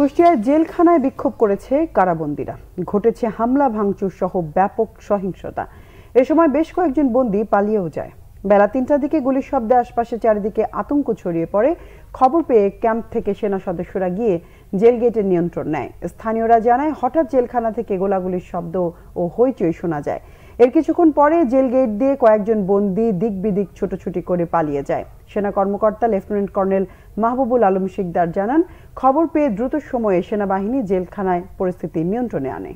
কুষ্টিয়ায় জেলখানায় বিক্ষোভ করেছে কারাবন্দীরা ঘটেছে হামলা ভাঙচুর সহ ব্যাপক সহিংসতা এ সময় বেশ কয়েকজন বন্দী পালিয়েও যায় বেলা তিনটার দিকে গুলির শব্দে আশপাশে চারিদিকে আতঙ্ক ছড়িয়ে পড়ে খবর পেয়ে ক্যাম্প থেকে সেনা সদস্যরা গিয়ে জেল গেটের নিয়ন্ত্রণ নেয় স্থানীয়রা জানায় হঠাৎ জেলখানা থেকে গোলাগুলির শব্দ ও হইচই শোনা যায় এর কিছুক্ষণ পরে জেল গেট দিয়ে কয়েকজন বন্দি দিক বিদিক ছোটোছুটি করে পালিয়ে যায় সেনা কর্মকর্তা লেফটেন্যান্ট কর্নেল মাহবুবুল আলম শিকদার জানান খবর পেয়ে দ্রুত সময়ে সেনাবাহিনী জেলখানায় পরিস্থিতি নিয়ন্ত্রণে আনে